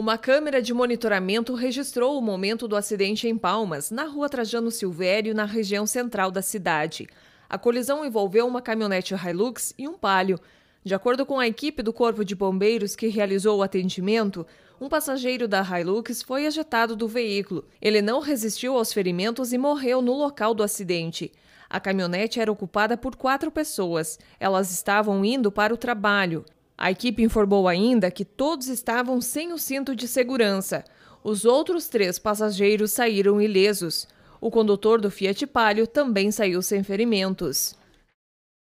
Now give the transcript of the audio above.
Uma câmera de monitoramento registrou o momento do acidente em Palmas, na rua Trajano Silvério, na região central da cidade. A colisão envolveu uma caminhonete Hilux e um palio. De acordo com a equipe do Corpo de Bombeiros que realizou o atendimento, um passageiro da Hilux foi ejetado do veículo. Ele não resistiu aos ferimentos e morreu no local do acidente. A caminhonete era ocupada por quatro pessoas. Elas estavam indo para o trabalho. A equipe informou ainda que todos estavam sem o cinto de segurança. Os outros três passageiros saíram ilesos. O condutor do Fiat Palio também saiu sem ferimentos.